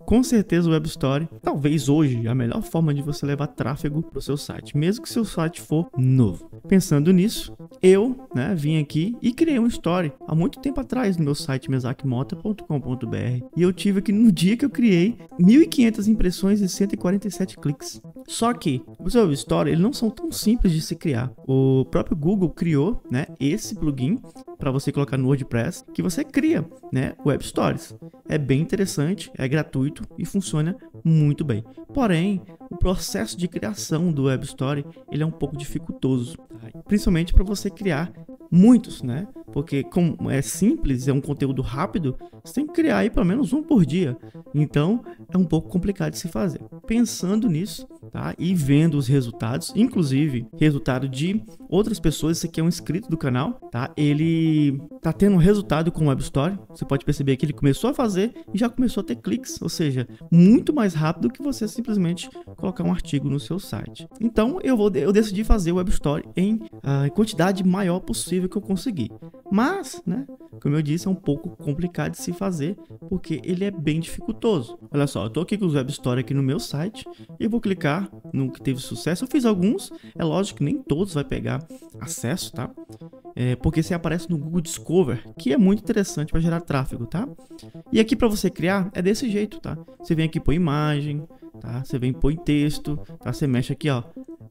Com certeza o Web Story, talvez hoje, a melhor forma de você levar tráfego para o seu site, mesmo que seu site for novo. Pensando nisso, eu né, vim aqui e criei um story há muito tempo atrás no meu site mesacmota.com.br e eu tive aqui no dia que eu criei 1.500 impressões e 147 cliques. Só que os Web Story eles não são tão simples de se criar. O próprio Google criou né, esse plugin para você colocar no WordPress que você cria, né, Web Stories. É bem interessante, é gratuito e funciona muito bem. Porém, o processo de criação do Web Story ele é um pouco dificultoso, tá? principalmente para você criar muitos, né? Porque como é simples, é um conteúdo rápido, você tem que criar aí pelo menos um por dia. Então, é um pouco complicado de se fazer. Pensando nisso, tá? E vendo os resultados, inclusive resultado de outras pessoas, esse aqui é um inscrito do canal, tá? Ele tá tendo um resultado com o Web story Você pode perceber que ele começou a fazer e já começou a ter cliques, ou seja, muito mais rápido que você simplesmente colocar um artigo no seu site. Então, eu vou eu decidi fazer o Web story em a ah, quantidade maior possível que eu consegui. Mas, né, como eu disse, é um pouco complicado de se fazer, porque ele é bem dificultoso. Olha só, eu tô aqui com o Web story aqui no meu site e vou clicar focar no que teve sucesso. Eu fiz alguns, é lógico que nem todos vai pegar acesso, tá? É, porque você aparece no Google Discover, que é muito interessante para gerar tráfego, tá? E aqui para você criar é desse jeito, tá? Você vem aqui por imagem, tá? Você vem por texto, tá? Você mexe aqui, ó.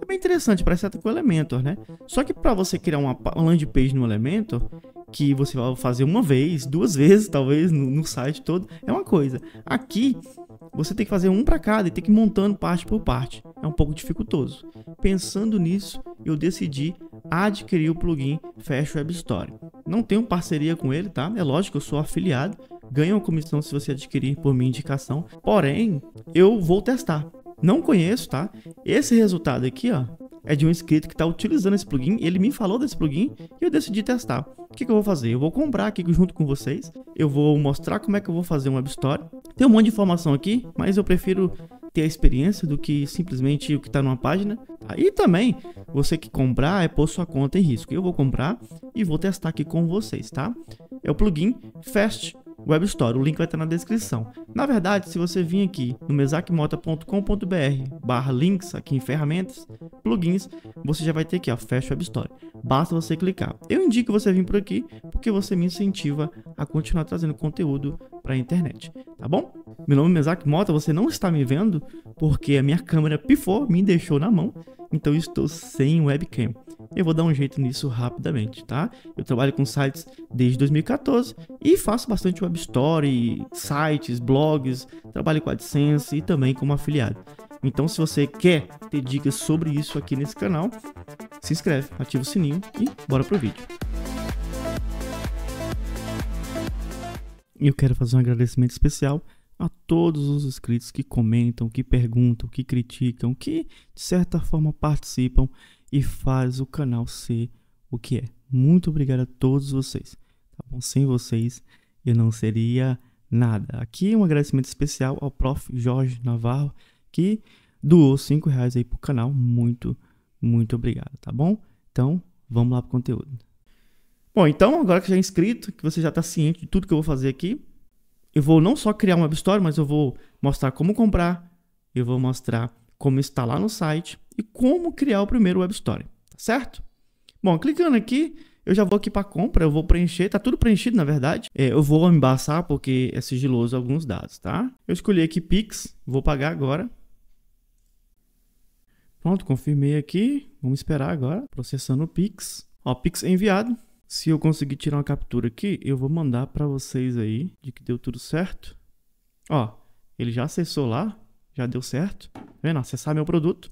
É bem interessante, parece até com o Elementor, né? Só que para você criar uma landing page no Elementor, que você vai fazer uma vez, duas vezes, talvez, no, no, site todo, é uma coisa. Aqui você tem que fazer um para cada e tem que ir montando parte por parte. É um pouco dificultoso. Pensando nisso, eu decidi adquirir o plugin Fast Web Store. Não tenho parceria com ele, tá? É lógico, eu sou afiliado, ganho uma comissão se você adquirir por minha indicação. Porém, eu vou testar. Não conheço, tá? Esse resultado aqui, ó, é de um inscrito que está utilizando esse plugin. Ele me falou desse plugin e eu decidi testar que, que eu vou fazer? Eu vou comprar aqui junto com vocês, eu vou mostrar como é que eu vou fazer um Web story. Tem um monte de informação aqui, mas eu prefiro ter a experiência do que simplesmente o que está numa página. Aí tá? também, você que comprar é pôr sua conta em risco. Eu vou comprar e vou testar aqui com vocês, tá? É o plugin Fast Web Store. O link vai estar na descrição. Na verdade, se você vir aqui no mesacmota.com.br barra links aqui em ferramentas, plugins, você já vai ter aqui, ó, fecha Web Store. Basta você clicar. Eu indico você vir por aqui porque você me incentiva a continuar trazendo conteúdo para a internet, tá bom? Meu nome é Mesac Mota, você não está me vendo porque a minha câmera pifou, me deixou na mão, então estou sem webcam eu vou dar um jeito nisso rapidamente, tá? Eu trabalho com sites desde 2014 e faço bastante web story, sites, blogs, trabalho com AdSense e também como afiliado. Então, se você quer ter dicas sobre isso aqui nesse canal, se inscreve, ativa o sininho e bora pro vídeo. E eu quero fazer um agradecimento especial a todos os inscritos que comentam, que perguntam, que criticam, que de certa forma participam e faz o canal ser o que é. Muito obrigado a todos vocês. Tá bom? Sem vocês eu não seria nada. Aqui um agradecimento especial ao prof Jorge Navarro que doou cinco reais aí pro canal. Muito, muito obrigado, tá bom? Então, vamos lá pro conteúdo. Bom, então agora que já é inscrito, que você já está ciente de tudo que eu vou fazer aqui, eu vou não só criar um Web Store, mas eu vou mostrar como comprar, eu vou mostrar como instalar no site e como criar o primeiro Web Store, tá certo? Bom, clicando aqui, eu já vou aqui para compra, eu vou preencher, tá tudo preenchido na verdade. É, eu vou embaçar porque é sigiloso alguns dados, tá? Eu escolhi aqui Pix, vou pagar agora. Pronto, confirmei aqui. Vamos esperar agora, processando o Pix. Ó, Pix é enviado. Se eu conseguir tirar uma captura aqui, eu vou mandar para vocês aí de que deu tudo certo. Ó, ele já acessou lá, já deu certo. Tá vendo? Acessar meu produto.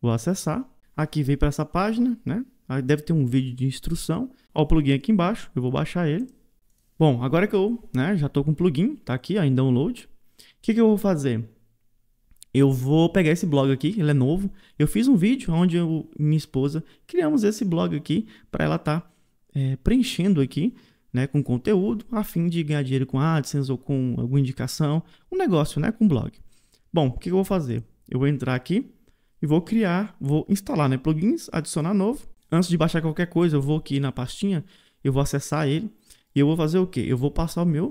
Vou acessar. Aqui veio para essa página, né? Aí deve ter um vídeo de instrução. Ó o plugin aqui embaixo, eu vou baixar ele. Bom, agora que eu né, já estou com o plugin, tá aqui, ainda download. O que, que eu vou fazer? eu vou pegar esse blog aqui, ele é novo. Eu fiz um vídeo onde eu, minha esposa criamos esse blog aqui para ela estar tá é, preenchendo aqui né, com conteúdo a fim de ganhar dinheiro com AdSense ou com alguma indicação, um negócio né, com blog. Bom, o que eu vou fazer? Eu vou entrar aqui e vou criar, vou instalar né, plugins, adicionar novo. Antes de baixar qualquer coisa, eu vou aqui na pastinha, eu vou acessar ele e eu vou fazer o quê? Eu vou passar o meu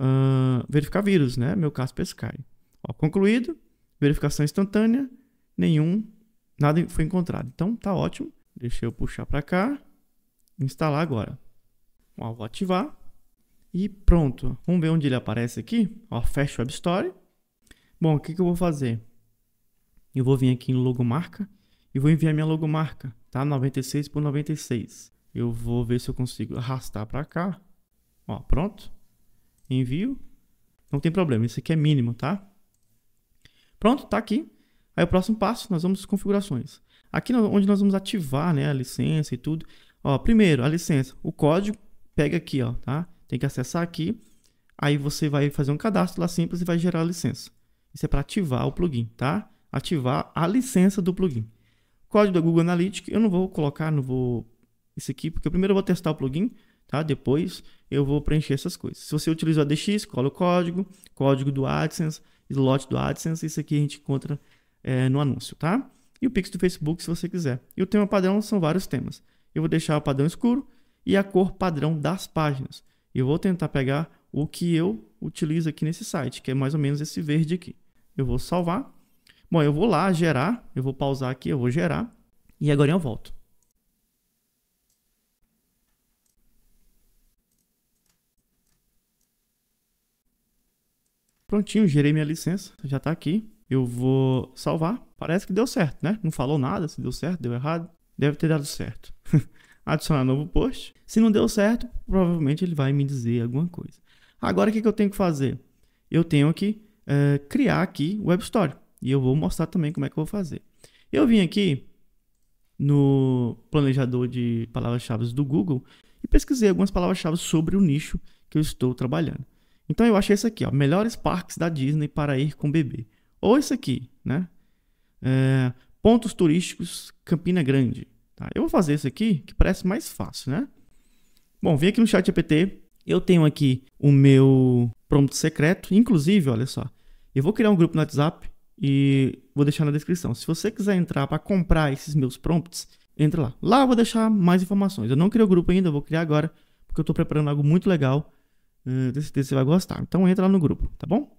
uh, verificar vírus, né? meu caso Pescai. Ó, concluído, verificação instantânea, nenhum, nada foi encontrado. Então tá ótimo. Deixa eu puxar para cá instalar agora. Ó, vou ativar e pronto. Vamos ver onde ele aparece aqui. Ó, fecha o Web store Bom, o que, que eu vou fazer? Eu vou vir aqui em logomarca e vou enviar minha logomarca, tá? 96 por 96. Eu vou ver se eu consigo arrastar para cá. Ó, pronto. Envio. Não tem problema, isso aqui é mínimo, tá? Pronto, tá aqui. Aí o próximo passo, nós vamos configurações. Aqui onde nós vamos ativar né, a licença e tudo, Ó, primeiro, a licença. O código pega aqui, ó, tá? Tem que acessar aqui. Aí você vai fazer um cadastro lá simples e vai gerar a licença. Isso é para ativar o plugin, tá? Ativar a licença do plugin. Código da Google Analytics, eu não vou colocar, não vou isso aqui, porque eu primeiro eu vou testar o plugin, tá? Depois eu vou preencher essas coisas. Se você utiliza o ADX, cola o código, código do AdSense, slot do AdSense, isso aqui a gente encontra é, no anúncio, tá? E o Pix do Facebook, se você quiser. E o tema padrão são vários temas eu vou deixar o padrão escuro e a cor padrão das páginas. Eu vou tentar pegar o que eu utilizo aqui nesse site, que é mais ou menos esse verde aqui. Eu vou salvar. Bom, eu vou lá gerar, eu vou pausar aqui, eu vou gerar e agora eu volto. Prontinho, gerei minha licença, já está aqui. Eu vou salvar. Parece que deu certo, né? Não falou nada, se deu certo, deu errado deve ter dado certo. Adicionar novo post. Se não deu certo, provavelmente ele vai me dizer alguma coisa. Agora o que, que eu tenho que fazer? Eu tenho que é, criar aqui o Web Store. E eu vou mostrar também como é que eu vou fazer. Eu vim aqui no planejador de palavras-chave do Google e pesquisei algumas palavras-chave sobre o nicho que eu estou trabalhando. Então eu achei isso aqui, ó, melhores parques da Disney para ir com bebê. Ou isso aqui, né? É, Pontos turísticos Campina Grande. Tá? Eu vou fazer isso aqui, que parece mais fácil, né? Bom, vim aqui no chat GPT. Eu tenho aqui o meu prompt secreto. Inclusive, olha só, eu vou criar um grupo no WhatsApp e vou deixar na descrição. Se você quiser entrar para comprar esses meus prompts, entra lá. Lá eu vou deixar mais informações. Eu não criei o grupo ainda, eu vou criar agora, porque eu estou preparando algo muito legal. Uh, tenho certeza que você vai gostar. Então entra lá no grupo, tá bom?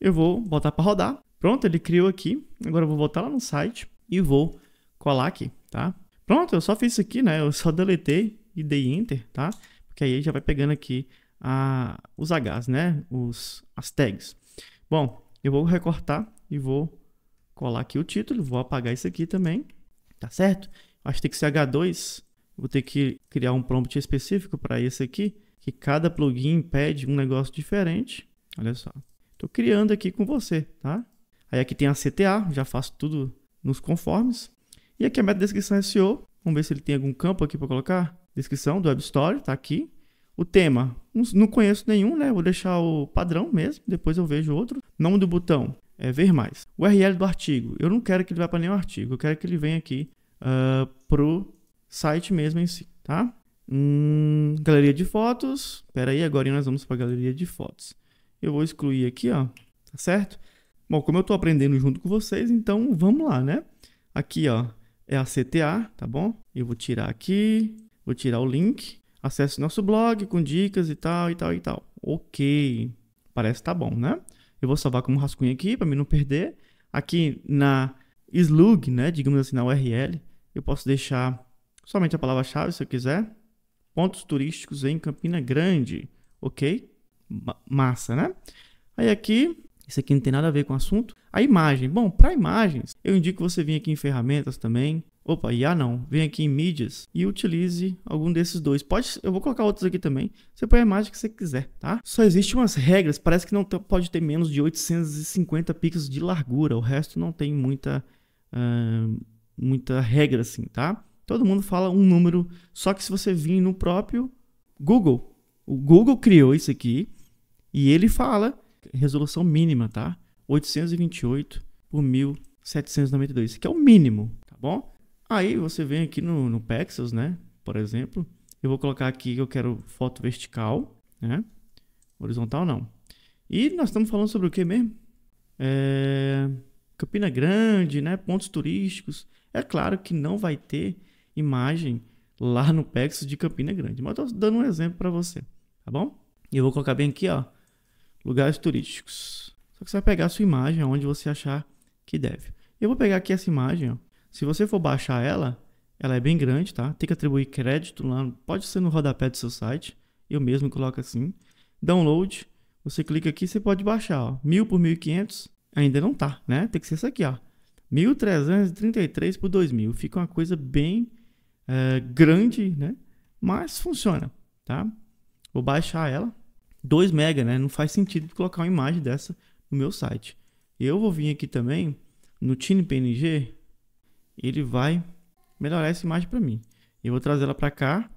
Eu vou botar para rodar. Pronto, ele criou aqui. Agora eu vou voltar lá no site e vou colar aqui, tá? Pronto, eu só fiz isso aqui, né? Eu só deletei e dei Enter, tá? Porque aí já vai pegando aqui a, os Hs, né? Os, as tags. Bom, eu vou recortar e vou colar aqui o título. Vou apagar isso aqui também, tá certo? Acho que tem que ser H2. Vou ter que criar um prompt específico para isso aqui, que cada plugin pede um negócio diferente. Olha só. Estou criando aqui com você, tá? Aí aqui tem a CTA, já faço tudo nos conformes. E aqui a meta descrição é SEO. Vamos ver se ele tem algum campo aqui para colocar. Descrição do Web Store, tá aqui. O tema, não conheço nenhum, né? Vou deixar o padrão mesmo, depois eu vejo outro. Nome do botão, é ver mais. O URL do artigo, eu não quero que ele vá para nenhum artigo, eu quero que ele venha aqui uh, pro site mesmo em si, tá? Hum, galeria de fotos, pera aí, agora nós vamos para galeria de fotos. Eu vou excluir aqui, ó, tá certo? Bom, como eu estou aprendendo junto com vocês, então vamos lá, né? Aqui, ó, é a CTA, tá bom? Eu vou tirar aqui, vou tirar o link. Acesse nosso blog com dicas e tal, e tal, e tal. Ok, parece que tá bom, né? Eu vou salvar como rascunho aqui para mim não perder. Aqui na slug, né, digamos assim, na URL, eu posso deixar somente a palavra-chave, se eu quiser. Pontos turísticos em Campina Grande, ok? massa, né? Aí aqui isso aqui não tem nada a ver com o assunto. A imagem. Bom, para imagens, eu indico você vir aqui em ferramentas também. Opa, IA não. Vem aqui em mídias e utilize algum desses dois. Pode, eu vou colocar outros aqui também. Você põe a imagem que você quiser, tá? Só existem umas regras. Parece que não pode ter menos de 850 pixels de largura. O resto não tem muita, uh, muita regra assim, tá? Todo mundo fala um número. Só que se você vir no próprio Google, o Google criou isso aqui e ele fala resolução mínima, tá? 828 por 1792, que é o mínimo, tá bom? Aí você vem aqui no, no Pexels, né? Por exemplo, eu vou colocar aqui que eu quero foto vertical, né? Horizontal não. E nós estamos falando sobre o que mesmo? É... Campina Grande, né? Pontos turísticos. É claro que não vai ter imagem lá no Pexels de Campina Grande, mas eu estou dando um exemplo para você, tá bom? E eu vou colocar bem aqui, ó, lugares turísticos. Só que você vai pegar a sua imagem onde você achar que deve. Eu vou pegar aqui essa imagem, ó. se você for baixar ela, ela é bem grande, tá? Tem que atribuir crédito lá, pode ser no rodapé do seu site, eu mesmo coloco assim. Download, você clica aqui, você pode baixar, ó, 1000 por 1500, ainda não tá, né? Tem que ser essa aqui, ó. 1333 por 2000, fica uma coisa bem é, grande, né? Mas funciona, tá? Vou baixar ela, 2 mega, né? Não faz sentido colocar uma imagem dessa no meu site. Eu vou vir aqui também no Tiny PNG, ele vai melhorar essa imagem para mim. Eu vou trazer ela para cá.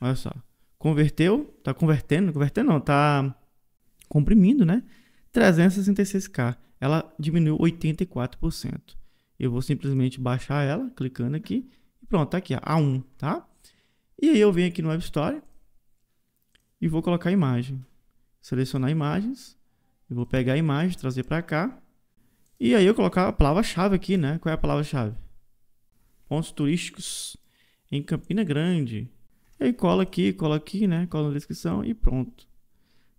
Olha só. Converteu, tá convertendo, convertendo não, tá comprimindo, né? 366k. Ela diminuiu 84%. Eu vou simplesmente baixar ela, clicando aqui. E pronto, tá aqui, A1, tá? E aí eu venho aqui no Web Store e vou colocar a imagem selecionar imagens. Eu vou pegar a imagem, trazer para cá. E aí eu colocar a palavra-chave aqui, né? Qual é a palavra-chave? Pontos turísticos em Campina Grande. E aí cola aqui, cola aqui, né? Cola na descrição e pronto.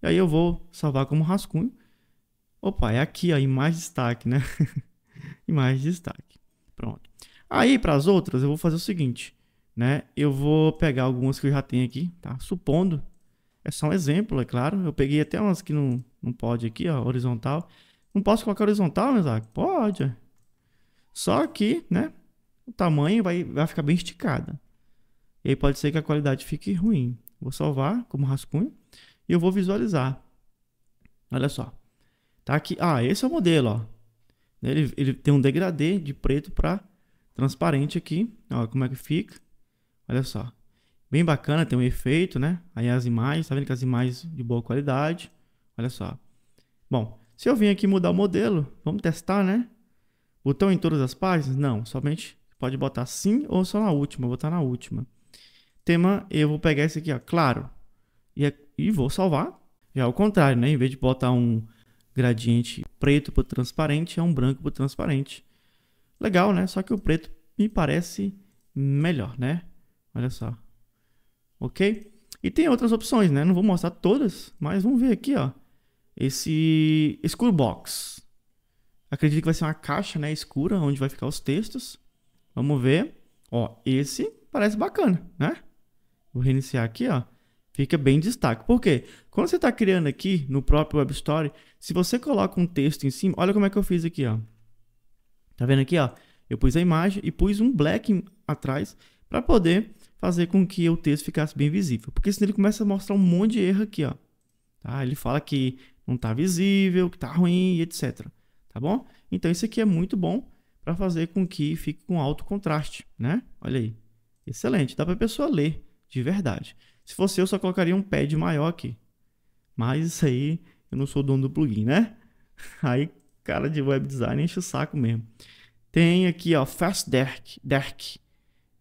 E aí eu vou salvar como rascunho. Opa, é aqui, a imagem de destaque, né? imagem de destaque. Pronto. Aí, para as outras, eu vou fazer o seguinte, né? Eu vou pegar algumas que eu já tenho aqui, tá? Supondo é só um exemplo, é claro. Eu peguei até umas que não, não pode aqui, ó, horizontal. Não posso colocar horizontal, mas né, Pode. É. Só que, né, o tamanho vai, vai ficar bem esticada. E aí pode ser que a qualidade fique ruim. Vou salvar como rascunho e eu vou visualizar. Olha só. Tá aqui. Ah, esse é o modelo, ó. Né, ele, ele tem um degradê de preto para transparente aqui. Ó, como é que fica. Olha só. Bem bacana, tem um efeito, né? Aí as imagens, tá vendo que as imagens de boa qualidade. Olha só. Bom, se eu vim aqui mudar o modelo, vamos testar, né? Botão em todas as páginas? Não, somente pode botar sim ou só na última, botar na última. Tema, eu vou pegar esse aqui, ó, claro. E, é, e vou salvar. Já ao é contrário, né? Em vez de botar um gradiente preto para transparente, é um branco para transparente. Legal, né? Só que o preto me parece melhor, né? Olha só ok? E tem outras opções, né? Não vou mostrar todas, mas vamos ver aqui, ó. Esse escuro Box. Acredito que vai ser uma caixa, né, escura, onde vai ficar os textos. Vamos ver. Ó, esse parece bacana, né? Vou reiniciar aqui, ó. Fica bem destaque. Por quê? Quando você está criando aqui no próprio Web Story, se você coloca um texto em cima, olha como é que eu fiz aqui, ó. Tá vendo aqui, ó? Eu pus a imagem e pus um black atrás para poder fazer com que o texto ficasse bem visível. Porque senão ele começa a mostrar um monte de erro aqui, ó. Tá? Ele fala que não está visível, que está ruim, etc. Tá bom? Então isso aqui é muito bom para fazer com que fique com alto contraste, né? Olha aí. Excelente, dá para a pessoa ler de verdade. Se fosse eu, só colocaria um pad maior aqui. Mas isso aí, eu não sou dono do plugin, né? Aí, cara de web design enche o saco mesmo. Tem aqui, ó, Fast Dark. Dark.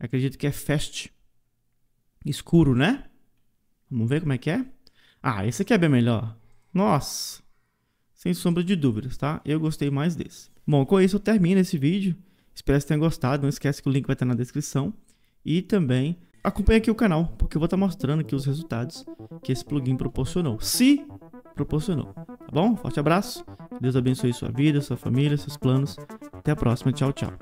Acredito que é Fast escuro, né? Vamos ver como é que é. Ah, esse aqui é bem melhor. Nossa! Sem sombra de dúvidas, tá? Eu gostei mais desse. Bom, com isso eu termino esse vídeo. Espero que tenham gostado. Não esquece que o link vai estar na descrição. E também acompanhe aqui o canal, porque eu vou estar mostrando aqui os resultados que esse plugin proporcionou. Se proporcionou, tá bom? Forte abraço. Deus abençoe sua vida, sua família, seus planos. Até a próxima. Tchau, tchau.